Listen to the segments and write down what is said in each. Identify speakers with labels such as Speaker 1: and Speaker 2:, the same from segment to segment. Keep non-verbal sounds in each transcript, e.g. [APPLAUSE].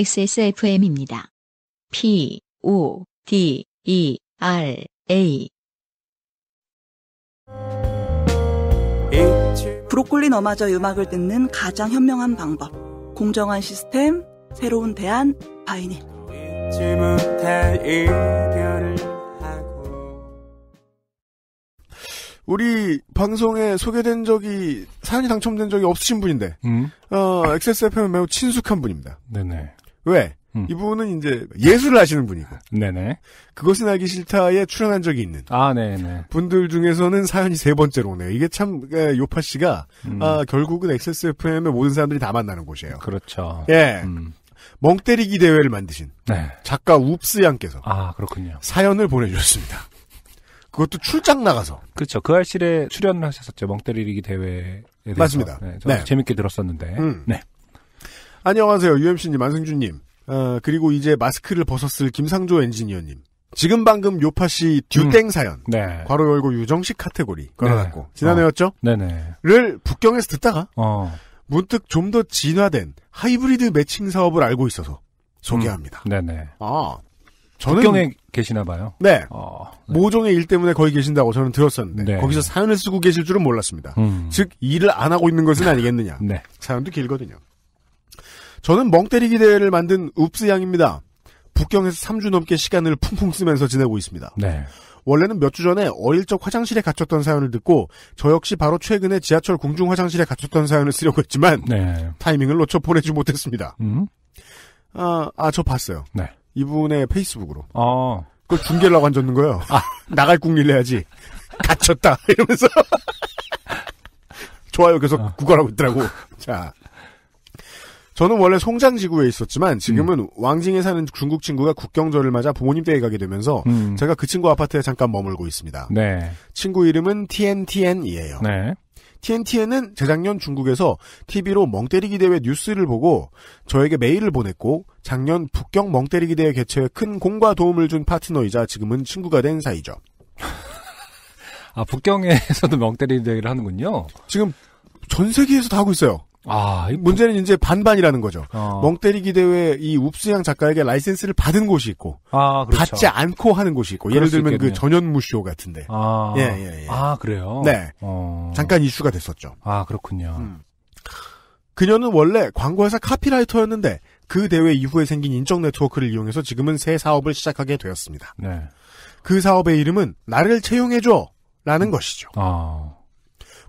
Speaker 1: XSFM입니다. P, O, D, E, R, A. 브로콜리 너마저 음악을 듣는 가장 현명한 방법. 공정한 시스템, 새로운 대안, 바이닐. 우리 방송에 소개된 적이 사연이 당첨된 적이 없으신 분인데 음? 어, x s f m 매우 친숙한 분입니다. 네네. 왜? 음. 이분은 이제 예술을 하시는 분이고. 네네. 그것은 알기 싫다에 출연한 적이 있는. 아, 네네. 분들 중에서는 사연이 세 번째로 오네요. 이게 참, 예, 요파 씨가, 음. 아, 결국은 XSFM의 모든 사람들이 다 만나는 곳이에요. 그렇죠. 예. 음. 멍 때리기 대회를 만드신. 네. 작가 웁스 양께서. 아, 그렇군요. 사연을 보내주셨습니다. 그것도 출장 나가서. 그렇죠. 그 알실에 출연을
Speaker 2: 하셨었죠. 멍 때리기 대회에 대해서. 맞습니다. 네, 네. 재밌게 들었었는데. 음. 네.
Speaker 1: 안녕하세요. UMC님, 안승준님. 어, 그리고 이제 마스크를 벗었을 김상조 엔지니어님. 지금 방금 요파시 듀땡 음. 사연. 네. 괄호 열고 유정식 카테고리. 걸어놨고. 네. 어. 지난해였죠? 어. 네네. 를 북경에서 듣다가. 어. 문득 좀 더 진화된 하이브리드 매칭 사업을 알고 있어서 소개합니다. 음. 네네. 아. 저는. 북경에
Speaker 2: 계시나 봐요.
Speaker 1: 네. 어, 네. 모종의 일 때문에 거기 계신다고 저는 들었었는데. 네. 거기서 사연을 쓰고 계실 줄은 몰랐습니다. 음. 즉, 일을 안 하고 있는 것은 [LAUGHS] 아니겠느냐. 네. 사연도 길거든요. 저는 멍때리기 대회를 만든 읍스 양입니다. 북경에서 3주 넘게 시간을 풍풍 쓰면서 지내고 있습니다. 네. 원래는 몇 주 전에 어릴 적 화장실에 갇혔던 사연을 듣고 저 역시 바로 최근에 지하철 공중 화장실에 갇혔던 사연을 쓰려고 했지만 네. 타이밍을 놓쳐 보내지 못했습니다. 음? 아, 아, 저 봤어요. 네. 이분의 페이스북으로. 아. 그걸 중계라고 앉았는 거예요. 아. 나갈 국리를 해야지 갇혔다. [LAUGHS] 이러면서. 좋아요. 계속 아. 구걸하고 있더라고. 자. 저는 원래 송장지구에 있었지만 지금은 음. 왕징에 사는 중국 친구가 국경절을 맞아 부모님 댁에 가게 되면서 음. 제가 그 친구 아파트에 잠깐 머물고 있습니다. 네. 친구 이름은 TNTN이에요. 네. TNTN은 재작년 중국에서 TV로 멍때리기 대회 뉴스를 보고 저에게 메일을 보냈고 작년 북경 멍때리기 대회 개최에 큰 공과 도움을 준 파트너이자 지금은 친구가 된 사이죠. [LAUGHS] 아 북경에서도 멍때리기 대회를 하는군요. 지금 전 세계에서 다 하고 있어요. 아, 문제는 이제 반반이라는 거죠. 어. 멍때리기 대회 이 웁스양 작가에게 라이센스를 받은 곳이 있고 아, 그렇죠. 받지 않고 하는 곳이 있고 예를 들면 그 전현무쇼 같은데. 아, 예, 예, 예. 아 그래요. 네, 어. 잠깐 이슈가 됐었죠. 아 그렇군요. 음. 그녀는 원래 광고회사 카피라이터였는데 그 대회 이후에 생긴 인적 네트워크를 이용해서 지금은 새 사업을 시작하게 되었습니다. 네. 그 사업의 이름은 나를 채용해줘라는 음. 것이죠. 아.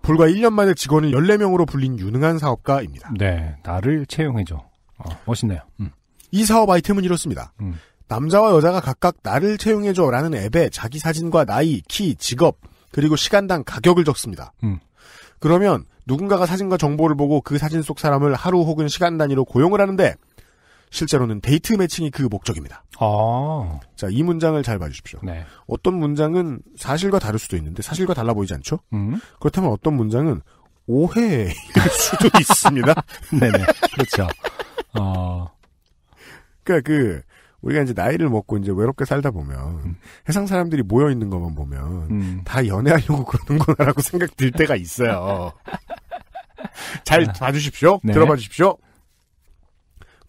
Speaker 1: 불과 1년 만에 직원을 14명으로 불린 유능한 사업가입니다. 네, 나를 채용해줘. 어, 멋있네요. 음. 이 사업 아이템은 이렇습니다. 음. 남자와 여자가 각각 나를 채용해줘라는 앱에 자기 사진과 나이, 키, 직업, 그리고 시간당 가격을 적습니다. 음. 그러면 누군가가 사진과 정보를 보고 그 사진 속 사람을 하루 혹은 시간 단위로 고용을 하는데 실제로는 데이트 매칭이 그 목적입니다. 아. 자, 이 문장을 잘 봐주십시오. 네. 어떤 문장은 사실과 다를 수도 있는데 사실과 달라 보이지 않죠? 음. 그렇다면 어떤 문장은 오해일 [LAUGHS] 수도 있습니다. [LAUGHS] 네네. 그렇죠. 어. 그러니까 그 우리가 이제 나이를 먹고 이제 외롭게 살다 보면 음. 해상 사람들이 모여 있는 것만 보면 음. 다 연애하려고 그러는거라고 [LAUGHS] 생각 들 때가 있어요. 잘 네. 봐주십시오. 네. 들어봐 주십시오.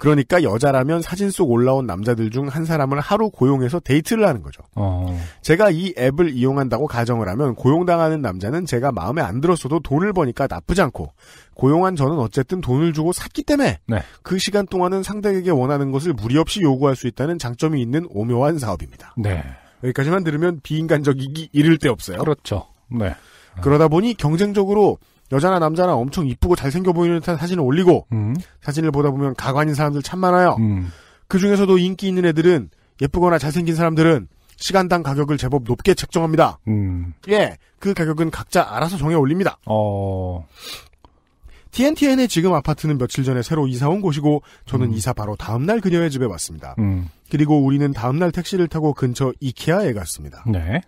Speaker 1: 그러니까 여자라면 사진 속 올라온 남자들 중 한 사람을 하루 고용해서 데이트를 하는 거죠. 어. 제가 이 앱을 이용한다고 가정을 하면 고용당하는 남자는 제가 마음에 안 들었어도 돈을 버니까 나쁘지 않고 고용한 저는 어쨌든 돈을 주고 샀기 때문에 네. 그 시간 동안은 상대에게 원하는 것을 무리 없이 요구할 수 있다는 장점이 있는 오묘한 사업입니다. 네. 여기까지만 들으면 비인간적이기 이를 데 없어요. 그렇죠. 네. 그러다 보니 경쟁적으로 여자나 남자나 엄청 이쁘고 잘생겨 보이는 듯한 사진을 올리고 음. 사진을 보다 보면 가관인 사람들 참 많아요. 음. 그 중에서도 인기 있는 애들은 예쁘거나 잘생긴 사람들은 시간당 가격을 제법 높게 책정합니다. 음. 예, 그 가격은 각자 알아서 정해 올립니다. 어... TNTN의 지금 아파트는 며칠 전에 새로 이사 온 곳이고 저는 음. 이사 바로 다음 날 그녀의 집에 왔습니다. 음. 그리고 우리는 다음 날 택시를 타고 근처 이케아에 갔습니다. 네.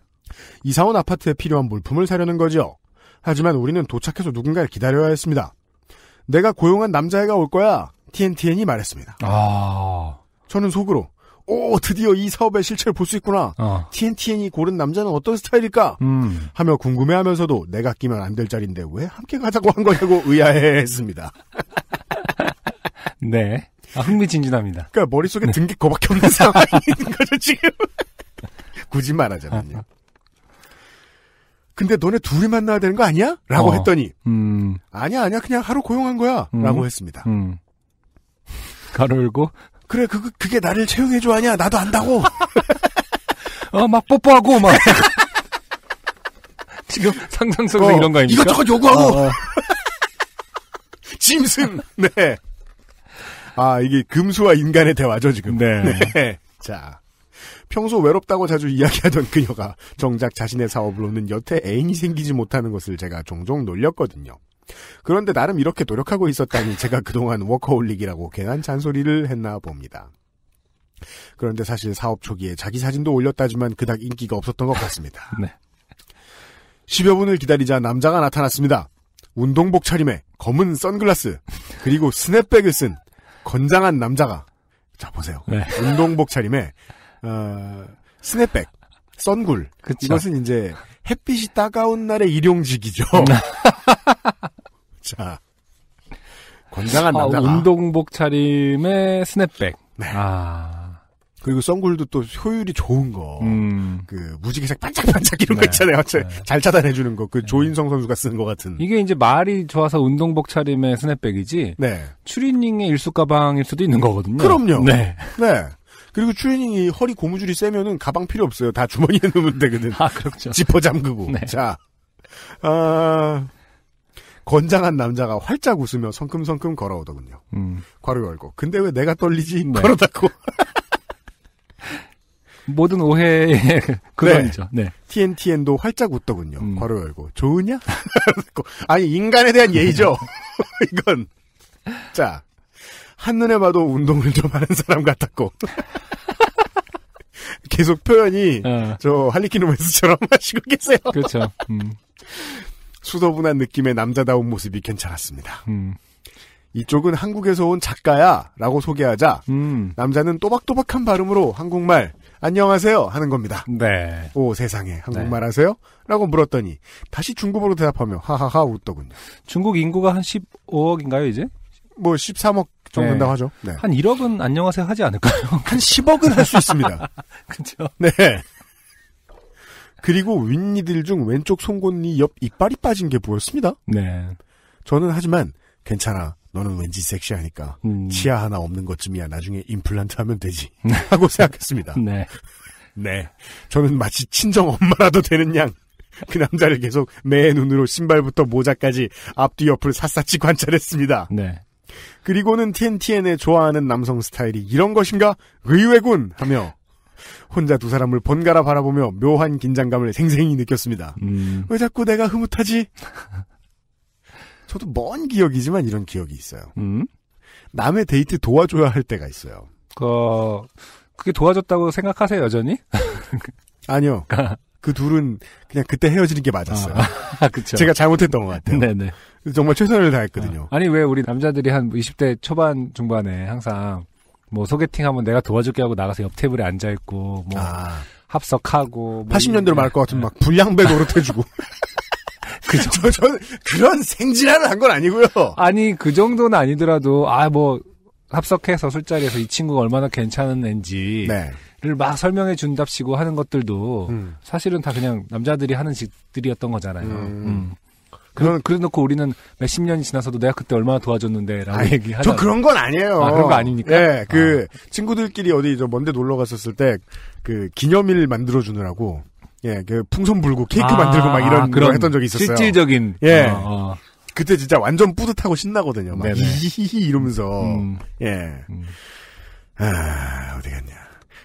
Speaker 1: 이사 온 아파트에 필요한 물품을 사려는 거죠 하지만 우리는 도착해서 누군가를 기다려야 했습니다. 내가 고용한 남자애가 올 거야. TNTN이 말했습니다. 아. 저는 속으로 오 드디어 이 사업의 실체를 볼 수 있구나. 어. TNTN이 고른 남자는 어떤 스타일일까? 음. 하며 궁금해하면서도 내가 끼면 안 될 자리인데 왜 함께 가자고 한 거냐고 [LAUGHS] 의아해했습니다. 네. 아, 흥미진진합니다. 그러니까 머릿속에 네. 등기 거밖에 없는 [LAUGHS] 상황인 거죠 지금. [LAUGHS] 굳이 말하자면요. 근데 너네 둘이 만나야 되는 거 아니야? 라고 어. 했더니 음. 아니야 아니야 그냥 하루 고용한 거야 음. 라고
Speaker 2: 했습니다. 음. 가로열고
Speaker 1: 그래 그, 그, 그게 나를 채용해줘 아니야 나도 안다고
Speaker 2: [LAUGHS] 어, 막 뽀뽀하고 막 [LAUGHS] 지금 상상 속에 어, 이런 거 아닙니까? 이것저것 요구하고 어.
Speaker 1: 어. [LAUGHS] 짐승 네. 아 이게 금수와 인간의 대화죠 지금. 네. 네. 자 평소 외롭다고 자주 이야기하던 그녀가 정작 자신의 사업으로는 여태 애인이 생기지 못하는 것을 제가 종종 놀렸거든요. 그런데 나름 이렇게 노력하고 있었다니 제가 그동안 워커홀릭이라고 괜한 잔소리를 했나 봅니다. 그런데 사실 사업 초기에 자기 사진도 올렸다지만 그닥 인기가 없었던 것 같습니다. [LAUGHS] 네. 10여 분을 기다리자 남자가 나타났습니다. 운동복 차림에 검은 선글라스 그리고 스냅백을 쓴 건장한 남자가 자 보세요. 네. 운동복 차림에 어, 스냅백, 썬굴 그쵸. 이것은 이제 햇빛이 따가운 날의 일용직이죠. 음. [LAUGHS] 자. 건강한 남자 아, 운동복 차림에 스냅백. 네. 아. 그리고 썬굴도또 효율이 좋은 거. 음. 그 무지개색 반짝반짝 이런 네. 거 있잖아요. 네. 잘 차단해 주는 거. 그 네. 조인성 선수가 쓰는 것 같은.
Speaker 2: 이게 이제 말이 좋아서 운동복 차림의 스냅백이지. 네. 추리닝의 일수 가방일 수도 있는 거거든요. 그럼요. 네.
Speaker 1: 네. 그리고 추리닝이 허리 고무줄이 세면은 가방 필요 없어요. 다 주머니에 [LAUGHS] 넣으면 되거든. 아, 그렇죠. 지퍼 잠그고. 네. 자. 아, 건장한 남자가 활짝 웃으며 성큼성큼 걸어오더군요. 음. 괄호 열고. 근데 왜 내가 떨리지? 네. 걸어 다고 [LAUGHS] 모든 오해의 [LAUGHS] 네. 근원이죠. 네. 네. TNTN도 활짝 웃더군요. 음. 괄호 열고. 좋으냐? 아니, 인간에 대한 예의죠. 이건. 자. 한눈에 봐도 운동을 좀 하는 사람 같았고. [LAUGHS] 계속 표현이 어. 저 할리퀸 로맨스처럼 [LAUGHS] 하시고 계세요. 그렇죠. 음. 수더분한 느낌의 남자다운 모습이 괜찮았습니다. 음. 이쪽은 한국에서 온 작가야라고 소개하자 음. 남자는 또박또박한 발음으로 한국말 안녕하세요 하는 겁니다. 네. 오 세상에 한국말 네. 하세요? 라고 물었더니 다시 중국어로 대답하며 하하하 웃더군요. 중국 인구가 한 15억인가요 이제? 뭐 13억 정 된다고 네. 하죠. 네. 한 1억은 안녕하세요 하지 않을까요? [LAUGHS] 한 10억은 할 수 있습니다. [LAUGHS] 그렇죠. 네. 그리고 윗니들 중 왼쪽 송곳니 옆 이빨이 빠진 게 보였습니다. 네. 저는 하지만 괜찮아. 너는 왠지 섹시하니까 음. 치아 하나 없는 것쯤이야. 나중에 임플란트 하면 되지. [LAUGHS] 네. 하고 생각했습니다. 네. 네. 저는 마치 친정 엄마라도 되는 양. 그 남자를 계속 매 눈으로 신발부터 모자까지 앞뒤 옆을 샅샅이 관찰했습니다. 네. 그리고는 TNTN의 좋아하는 남성 스타일이 이런 것인가? 의외군! 하며 혼자 두 사람을 번갈아 바라보며 묘한 긴장감을 생생히 느꼈습니다. 음. 왜 자꾸 내가 흐뭇하지? 저도 먼 기억이지만 이런 기억이 있어요. 음? 남의 데이트 도와줘야 할 때가 있어요. 어, 그게 도와줬다고 생각하세요, 여전히? 아니요. 그러니까 그 둘은 그냥 그때 헤어지는 게 맞았어요. 아, 아, 그쵸. 제가 잘못했던 것 같아요. 네네. 정말 최선을 다했거든요. 아, 니왜 우리 남자들이 한 20대 뭐 초반 중반에
Speaker 2: 항상 뭐 소개팅 하면 내가 도와줄게 하고 나가서 옆 테이블에 앉아 있고 뭐 아,
Speaker 1: 합석하고 뭐 80년대로 말할 것 같은 네. 막 불량배 노릇해주고. 그저 저, 저, 그런 생질환는한 건 아니고요. 아니 그 정도는 아니더라도 아뭐
Speaker 2: 합석해서 술자리에서 이 친구가 얼마나 괜찮은 앤지 네. 를막 설명해 준답시고 하는 것들도 음. 사실은 다 그냥 남자들이 하는 짓들이었던 거잖아요. 음. 음. 그런
Speaker 1: 그래 놓고 우리는 몇 십 년이 지나서도 내가 그때 얼마나 도와줬는데라고 얘기하죠. 저 그런 건 아니에요. 아, 그런 거 아닙니까? 네, 예, 그 아. 친구들끼리 어디 저 먼데 놀러 갔었을 때 그 기념일 만들어 주느라고 예, 그 풍선 불고 케이크 아, 만들고 막 이런 그런 했던 적이 있었어요. 실질적인 예. 어, 어. 그때 진짜 완전 뿌듯하고 신나거든요. 막 이히히히 이러면서 음. 예. 음. 아, 어디 갔냐.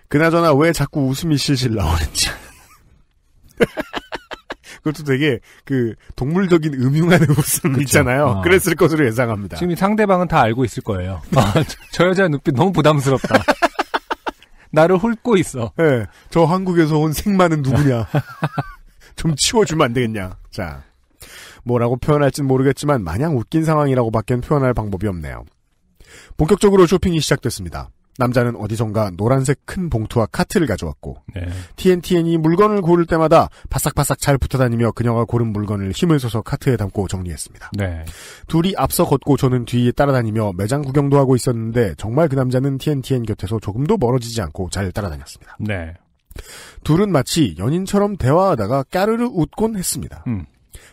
Speaker 1: 그나저나 왜 자꾸 웃음이 실실 나오는지. [LAUGHS] 그것도 되게 그 동물적인 음흉한 웃음 그쵸? 있잖아요. 어. 그랬을 것으로 예상합니다. 지금
Speaker 2: 상대방은 다 알고 있을 거예요. 아, 저
Speaker 1: 여자 눈빛 너무 부담스럽다. [LAUGHS] 나를 훑고 있어. 네, 저 한국에서 온 생마는 누구냐. [LAUGHS] 좀 치워주면 안 되겠냐. 자, 뭐라고 표현할진 모르겠지만 마냥 웃긴 상황이라고밖엔 표현할 방법이 없네요. 본격적으로 쇼핑이 시작됐습니다. 남자는 어디선가 노란색 큰 봉투와 카트를 가져왔고 네. TNTN이 물건을 고를 때마다 바싹바싹 잘 붙어다니며 그녀가 고른 물건을 힘을 써서 카트에 담고 정리했습니다. 네. 둘이 앞서 걷고 저는 뒤에 따라다니며 매장 구경도 하고 있었는데 정말 그 남자는 TNTN 곁에서 조금도 멀어지지 않고 잘 따라다녔습니다. 네. 둘은 마치 연인처럼 대화하다가 까르르 웃곤 했습니다. 음.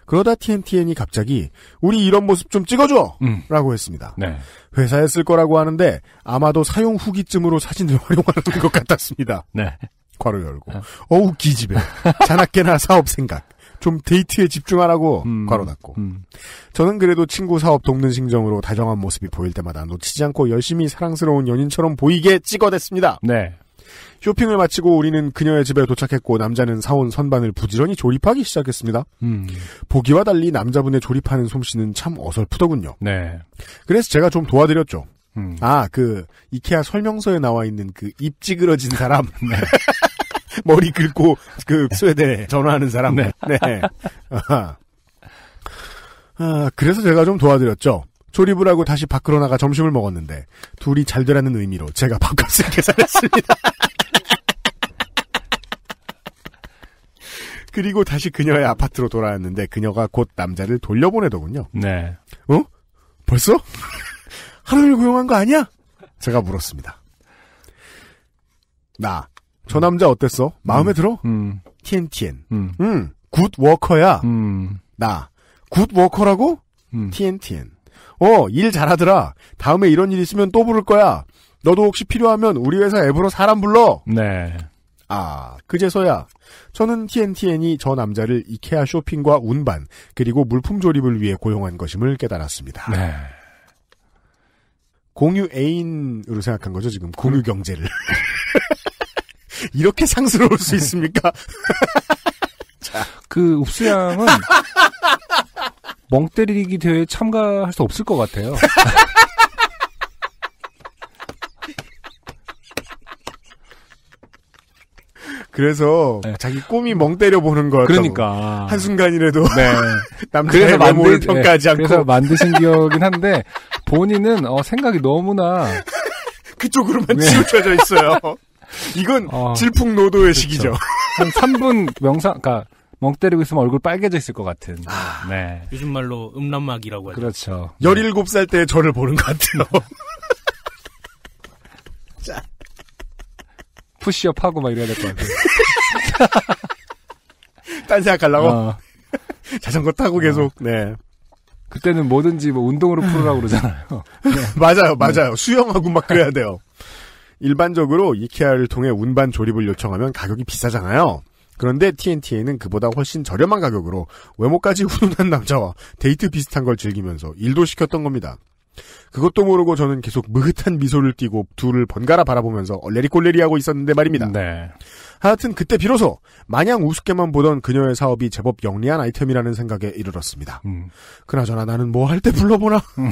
Speaker 1: 그러다 TNTN이 갑자기 우리 이런 모습 좀 찍어줘! 음. 라고 했습니다. 네. 회사에 쓸 거라고 하는데 아마도 사용 후기쯤으로 사진을 활용하는 [LAUGHS] 것 같았습니다. 네. 괄호 열고 네. 어우 기집애 자나깨나 사업 생각 좀 데이트에 집중하라고 음, 괄호 닫고 음. 저는 그래도 친구 사업 돕는 심정으로 다정한 모습이 보일 때마다 놓치지 않고 열심히 사랑스러운 연인처럼 보이게 찍어댔습니다. 네. 쇼핑을 마치고 우리는 그녀의 집에 도착했고 남자는 사온 선반을 부지런히 조립하기 시작했습니다. 음. 보기와 달리 남자분의 조립하는 솜씨는 참 어설프더군요. 네. 그래서 제가 좀 도와드렸죠. 음. 아, 그 이케아 설명서에 나와 있는 그입 찌그러진 사람. [LAUGHS] 네. [LAUGHS] 머리 긁고 그 스웨덴에 전화하는 사람. 네. 네. [LAUGHS] 아, 그래서 제가 좀 도와드렸죠. 조립을 하고 다시 밖으로 나가 점심을 먹었는데 둘이 잘 되라는 의미로 제가 밥값을 [LAUGHS] 계산했습니다. 그리고 다시 그녀의 아파트로 돌아왔는데 그녀가 곧 남자를 돌려보내더군요. 네. 어? 벌써? [LAUGHS] 하루를 고용한 거 아니야? 제가 물었습니다. 나. 저 음. 남자 어땠어? 마음에 음, 들어? 음. TNTN. 음. 음. 굿 워커야. 음. 나. 굿 워커라고? 음. TNTN. 어, 일 잘하더라. 다음에 이런 일 있으면 또 부를 거야. 너도 혹시 필요하면 우리 회사 앱으로 사람 불러. 네. 아, 그제서야 저는 TNTN이 저 남자를 이케아 쇼핑과 운반 그리고 물품 조립을 위해 고용한 것임을 깨달았습니다. 네. 공유 애인으로 생각한 거죠 지금 공유 경제를 [LAUGHS] 이렇게 상스러울 수 있습니까? [LAUGHS] 자, 그 읍수양은 [LAUGHS]
Speaker 2: 멍 때리기 대회에 참가할 수 없을 것 같아요. [LAUGHS]
Speaker 1: 그래서 네. 자기 꿈이 멍 때려 보는 거예요 그러니까 한 순간이라도 네. 남들의 외모를 만드, 평가하지 네. 않고 그래서 만드신
Speaker 2: 기억이긴 한데 본인은 어, 생각이 너무나
Speaker 1: [LAUGHS] 그쪽으로만 네. 치우쳐져 있어요. [LAUGHS] 이건 어, 질풍노도의 그렇 시기죠.
Speaker 2: 한 3분 명상, 그러니까 멍 때리고 있으면 얼굴 빨개져 있을 것 같은. 아, 네. 요즘 말로 음란막이라고 하죠. 그렇죠. 17살 때 저를 보는 것 같아요. [LAUGHS]
Speaker 1: 자. 푸시업 하고 막 이래야 될 것 같아요. [LAUGHS] 딴 생각하려고? 어. [LAUGHS] 자전거 타고 계속, 어. 네. 그때는 뭐든지 뭐 운동으로 풀으라고 그러잖아요. 네. 맞아요, 맞아요. 네. 수영하고 막 그래야 돼요. 일반적으로 이케아를 통해 운반 조립을 요청하면 가격이 비싸잖아요. 그런데 TNT에는 그보다 훨씬 저렴한 가격으로 외모까지 훈훈한 남자와 데이트 비슷한 걸 즐기면서 일도 시켰던 겁니다. 그것도 모르고 저는 계속 느긋한 미소를 띠고 둘을 번갈아 바라보면서 얼레리꼴레리 하고 있었는데 말입니다. 네. 하여튼 그때 비로소 마냥 우습게만 보던 그녀의 사업이 제법 영리한 아이템이라는 생각에 이르렀습니다. 음. 그나저나 나는 뭐 할 때 불러보나? 음.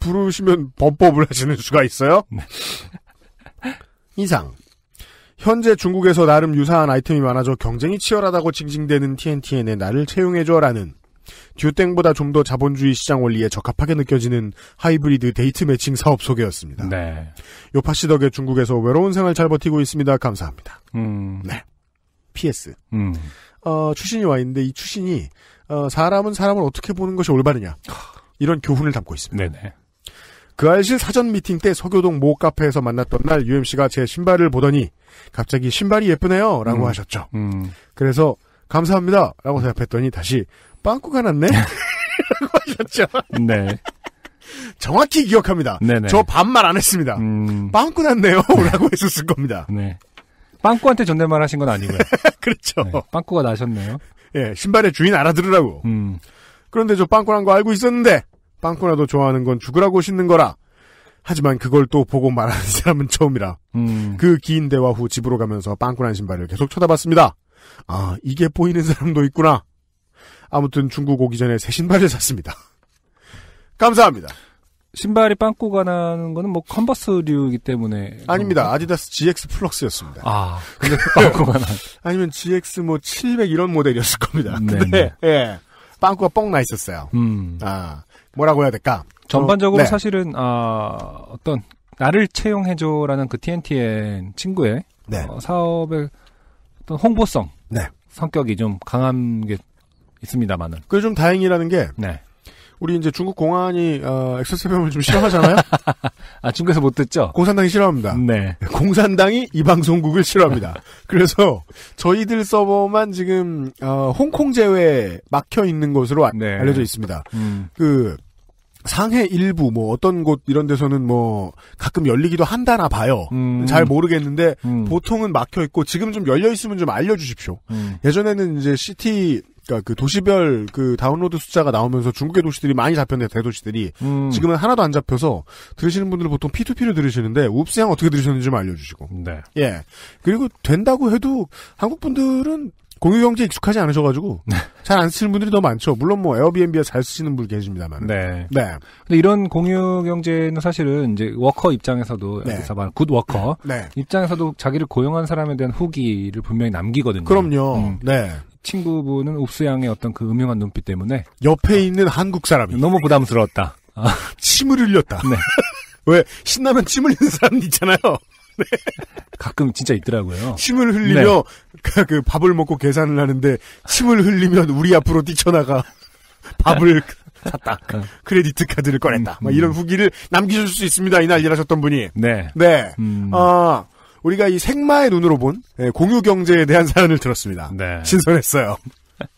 Speaker 1: 부르시면 범법을 하시는 수가 있어요? 네. 이상 현재 중국에서 나름 유사한 아이템이 많아져 경쟁이 치열하다고 징징대는 TNTN의 나를 채용해줘라는 듀땡보다 좀 더 자본주의 시장 원리에 적합하게 느껴지는 하이브리드 데이트 매칭 사업 소개였습니다. 네. 요파 씨 덕에 중국에서 외로운 생활 잘 버티고 있습니다. 감사합니다.
Speaker 2: 음. 네. PS. 음.
Speaker 1: 어, 추신이 와 있는데 이 추신이 어, 사람은 사람을 어떻게 보는 것이 올바르냐 이런 교훈을 담고 있습니다. 네네. 그 알실 사전 미팅 때 서교동 모 카페에서 만났던 날 UMC가 제 신발을 보더니 갑자기 신발이 예쁘네요 라고 음. 하셨죠. 음. 그래서 감사합니다 라고 대답했더니 다시 빵꾸가 났네 [LAUGHS] 라고 하셨죠. 네. 정확히 기억합니다. 네네. 저 반말 안 했습니다. 음... 빵꾸 났네요. [LAUGHS] 라고 했었을 겁니다. 네. 빵꾸한테 존댓말 하신 건 아니고요. [LAUGHS] 그렇죠. 네, 빵꾸가 나셨네요. 예, 신발의 주인 알아들으라고. 음. 그런데 저빵꾸란거 알고 있었는데, 빵꾸나도 좋아하는 건 죽으라고 씻는 거라. 하지만 그걸 또 보고 말하는 [LAUGHS] 사람은 처음이라. 음. 그긴 대화 후 집으로 가면서 빵꾸난 신발을 계속 쳐다봤습니다. 아, 이게 보이는 사람도 있구나. 아무튼 중국 오기 전에 새 신발을 샀습니다. [LAUGHS] 감사합니다. 신발이 빵꾸가 나는 거는 뭐 컨버스류이기 때문에 아닙니다. 아디다스 GX 플럭스였습니다. 아, 근데 [LAUGHS] 빵꾸가 나. 아니면 GX 뭐 700 이런 모델이었을 겁니다. 네, 근데 네. 예. 빵꾸가 뻥 나 있었어요. 음. 아. 뭐라고 해야 될까? 전반적으로 어, 네. 사실은 아, 어떤
Speaker 2: 나를 채용해줘라는 그 TNTN 친구의 네. 어, 사업의 어떤 홍보성 네. 성격이 좀
Speaker 1: 강한 게 있습니다만은. 그게 좀 다행이라는 게 네. 우리 이제 중국 공안이 어, 엑소세범을 좀 싫어하잖아요. [LAUGHS] 아 중국에서 못 듣죠? 공산당이 싫어합니다. 네. 공산당이 이 방송국을 싫어합니다. [LAUGHS] 그래서 저희들 서버만 지금 어, 홍콩 제외 막혀 있는 것으로 네. 알려져 있습니다. 음. 그 상해 일부 뭐 어떤 곳 이런 데서는 뭐 가끔 열리기도 한다나 봐요. 음. 잘 모르겠는데 음. 보통은 막혀 있고 지금 좀 열려 있으면 좀 알려 주십시오. 음. 예전에는 이제 시티 그러니까 그 도시별 그 다운로드 숫자가 나오면서 중국의 도시들이 많이 잡혔네 대도시들이 음. 지금은 하나도 안 잡혀서 들으시는 분들은 보통 P2P로 들으시는데 웁스 향 어떻게 들으셨는지 좀 알려주시고 네. 예 그리고 된다고 해도 한국 분들은 공유경제 에 익숙하지 않으셔가지고 네. 잘안 쓰시는 분들이 더 많죠. 물론 뭐 에어비앤비에 잘 쓰시는 분 계십니다만. 네. 네. 근데 이런 공유경제는 사실은 이제 워커
Speaker 2: 입장에서도 네. 여기굿 워커 네. 입장에서도 자기를 고용한 사람에 대한 후기를 분명히 남기거든요. 그럼요. 음. 네. 친구분은 옥수양의 어떤 그 음흉한 눈빛 때문에 옆에 어. 있는 한국 사람이 너무 부담스러웠다. [LAUGHS] 아. 침을 흘렸다. 네. [LAUGHS] 왜 신나면
Speaker 1: 침 흘리는 사람 있잖아요. [LAUGHS] 네. 가끔 진짜 있더라고요. 침을 흘리며 네. 그, 그 밥을 먹고 계산을 하는데 침을 흘리면 우리 앞으로 뛰쳐나가 밥을 샀다. 그 크레디트 카드를 꺼냈다. 음, 음. 이런 후기를 남기실 수 있습니다. 이날 일하셨던 분이. 네. 네. 음. 아, 우리가 이 생마의 눈으로 본 예, 공유 경제에 대한 사연을 들었습니다. 네. 신선했어요.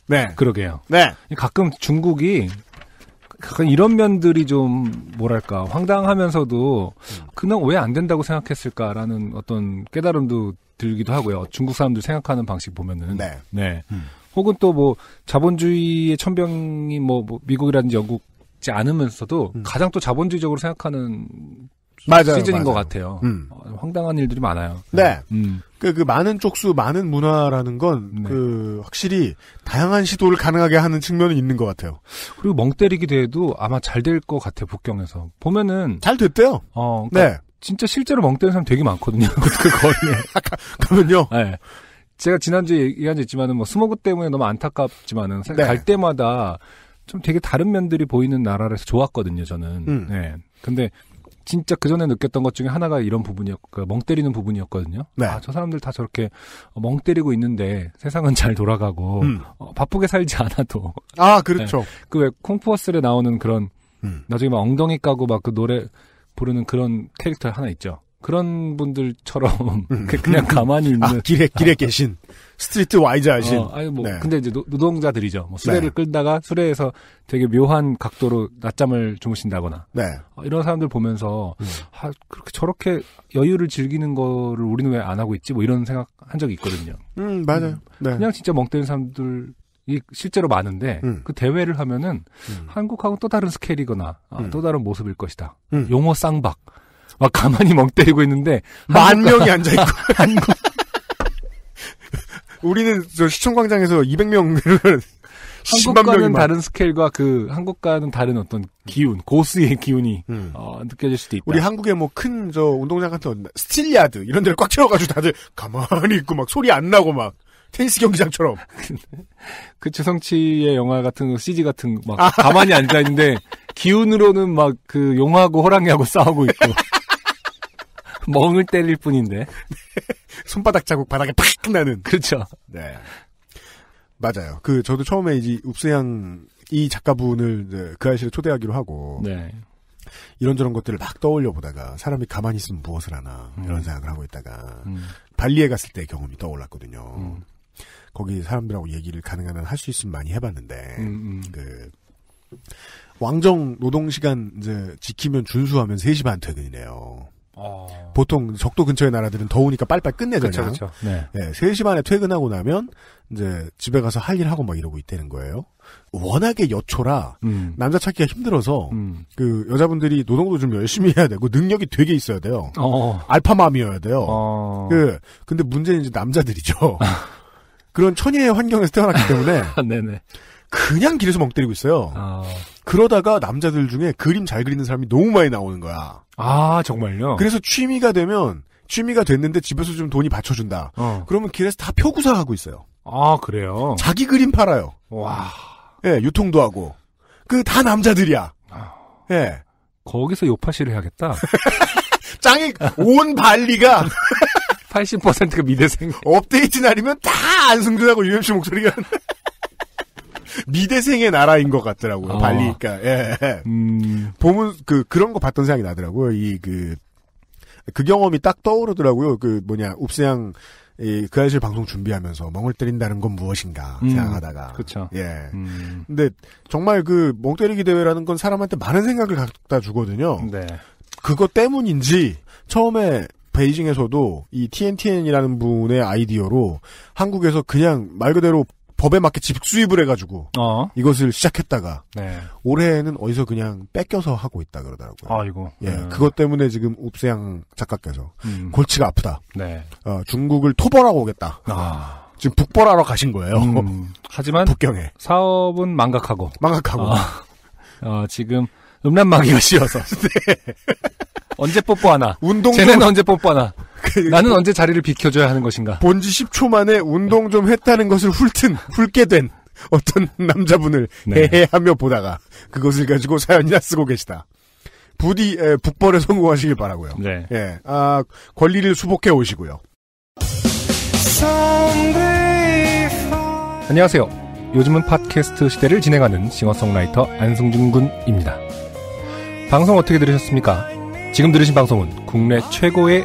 Speaker 2: 네. [LAUGHS] 그러게요.
Speaker 1: 네. 가끔 중국이
Speaker 2: 약간 이런 면들이 좀 뭐랄까 황당하면서도 그냥 왜 안 된다고 생각했을까라는 어떤 깨달음도 들기도 하고요. 중국 사람들 생각하는 방식 보면은 네. 네. 음. 혹은 또 뭐 자본주의의 천병이 뭐, 뭐, 미국이라든지 영국지 않으면서도 음. 가장 또 자본주의적으로 생각하는
Speaker 1: 맞아요, 시즌인 맞아요. 것
Speaker 2: 같아요. 음. 어, 황당한 일들이 많아요. 네. 음.
Speaker 1: 그, 그 많은 쪽수, 많은 문화라는 건, 네. 그 확실히, 다양한 시도를 가능하게 하는 측면은 있는 것 같아요. 그리고 멍 때리기도 해도 아마 잘 될 것 같아요, 북경에서. 보면은. 잘 됐대요. 어.
Speaker 2: 그러니까 네. 진짜 실제로 멍 때리는 사람 되게 많거든요. [LAUGHS] 그 거리에. 그러면요. 아, 네. 제가 지난주에 얘기한 적 있지만은 뭐 스모그 때문에 너무 안타깝지만은 네. 갈 때마다 좀 되게 다른 면들이 보이는 나라라서 좋았거든요, 저는. 음. 네. 근데 진짜 그 전에 느꼈던 것 중에 하나가 이런 부분이었, 그러니까 멍 때리는 부분이었거든요. 네. 아, 저 사람들 다 저렇게 멍 때리고 있는데 세상은 잘 돌아가고 음. 어, 바쁘게 살지 않아도.
Speaker 1: 아, 그렇죠.
Speaker 2: 네. 그왜 콩푸어스에 나오는 그런 음. 나중에 막 엉덩이 까고 막 그 노래 부르는 그런 캐릭터 하나 있죠. 그런 분들처럼 음. [LAUGHS] 그 그냥 가만히 있는 아, 길에 길에 계신 스트리트 와이즈 하신 어, 아니 뭐 네. 근데 이제 노, 노동자들이죠 뭐 수레를 네. 끌다가 수레에서 되게 묘한 각도로 낮잠을 주무신다거나 네. 어, 이런 사람들 보면서 음. 아, 그렇게 저렇게 여유를 즐기는 거를 우리는 왜 안 하고 있지 뭐 이런 생각 한 적이 있거든요
Speaker 1: 음 맞아요 음,
Speaker 2: 네. 그냥 진짜 멍때리는 사람들 이 실제로 많은데 음. 그 대회를 하면은 음. 한국하고 또 다른 스케일이거나 아, 음. 또 다른 모습일 것이다. 음. 용어 쌍박 막
Speaker 1: 가만히 멍 때리고 있는데 만 명이 앉아 있고 [LAUGHS] 한국 [LAUGHS] 우리는 저 시청광장에서 200명을 [LAUGHS] 한국과는 다른
Speaker 2: 스케일과 그 한국과는 다른 어떤 기운, 고수의 기운이 음. 어, 느껴질 수도 있다. 우리 한국의
Speaker 1: 뭐큰 저 운동장 같은 스틸리아드 이런 데를 꽉 채워가지고 다들 가만히 있고 막 소리 안 나고 막 테니스 경기장처럼.
Speaker 2: 그 최성치의 영화 같은 거, CG 같은 막 아. 가만히 앉아 있는데 기운으로는 막 그 용하고 호랑이하고 싸우고 있고.
Speaker 1: 멍을 때릴 뿐인데. [LAUGHS] 손바닥 자국 바닥에 팍 나는. 그렇죠. 네. 맞아요. 그, 저도 처음에 이제 읍세양 이 작가분을 그 아이씨를 초대하기로 하고. 네. 이런저런 것들을 막 떠올려 보다가 사람이 가만히 있으면 무엇을 하나 음. 이런 생각을 하고 있다가 음. 발리에 갔을 때 경험이 떠올랐거든요. 음. 거기 사람들하고 얘기를 가능한 한할 수 있으면 많이 해봤는데 음, 음. 그 왕정 노동 시간 이제 지키면 준수하면 3시 반 퇴근이네요. 어... 보통 적도 근처의 나라들은 더우니까 빨빨 리리 끝내잖아요. 그쵸, 그 네. 네, 3시 반에 퇴근하고 나면 이제 집에 가서 할 일 하고 막 이러고 있다는 거예요. 워낙에 여초라 음. 남자 찾기가 힘들어서 음. 그 여자분들이 노동도 좀 열심히 해야 되고 능력이 되게 있어야 돼요. 어. 알파맘이어야 돼요. 어... 그 근데 문제는 이제 남자들이죠. [LAUGHS] 그런 천혜의 환경에서 태어났기 때문에 [LAUGHS] 그냥 길에서 멍 때리고 있어요. 아. 그러다가 남자들 중에 그림 잘 그리는 사람이 너무 많이 나오는 거야. 아, 정말요? 그래서 취미가 되면, 취미가 됐는데 집에서 좀 돈이 받쳐준다. 어. 그러면 길에서 다 표구사하고 있어요. 아, 그래요? 자기 그림 팔아요. 와. 예, 유통도 하고. 그 다 남자들이야. 아. 예. 거기서 요파시를 해야겠다. [LAUGHS] 짱이, 온 발리가. 80%가 미대생. 업데이트 날이면 다 안승준하고 유엠씨 목소리가. 미대생의 나라인 것 같더라고요. 아. 어. 발리니까. 그러니까, 예. 음. 보면 그 그런 거 봤던 생각이 나더라고요. 이그그 그 경험이 딱 떠오르더라고요. 그 뭐냐 읍세양 이그 아저씨 방송 준비하면서 멍을 때린다는 건 무엇인가 음. 생각하다가 그죠 예. 음. 근데 정말 그 멍 때리기 대회라는 건 사람한테 많은 생각을 갖다 주거든요. 네. 그것 때문인지 처음에 베이징에서도 이 TNTN이라는 분의 아이디어로 한국에서 그냥 말 그대로 법에 맞게 집수입을 해가지고 어. 이것을 시작했다가 네. 올해는 어디서 그냥 뺏겨서 하고 있다
Speaker 2: 그러더라고요. 아이고. 예, 네.
Speaker 1: 그것 때문에 지금 읍세양 작가께서 음. 골치가 아프다. 네. 어, 중국을 토벌하고 오겠다. 아. 지금 북벌하러 가신 거예요. 음. [LAUGHS] 하지만 북경에 사업은 망각하고 망각하고 어,
Speaker 2: 어 지금 음란마귀가 [LAUGHS] 씌어서 [LAUGHS] 네. 언제 뽀뽀하나?
Speaker 1: 운동 쟤는 언제 뽀뽀하나? 나는 언제 자리를 비켜줘야 하는 것인가? 본지 10초 만에 운동 좀 했다는 것을 훑은 훑게 된 어떤 남자분을 네. 해하며 보다가 그것을 가지고 사연이나 쓰고 계시다. 부디 에, 북벌에 성공하시길 바라고요. 네. 예, 아 권리를 수복해 오시고요.
Speaker 2: 안녕하세요. 요즘은 팟캐스트 시대를 진행하는 싱어송라이터 안승준 군입니다. 방송 어떻게 들으셨습니까? 지금 들으신 방송은 국내 최고의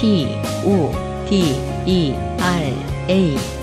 Speaker 1: P O D E R A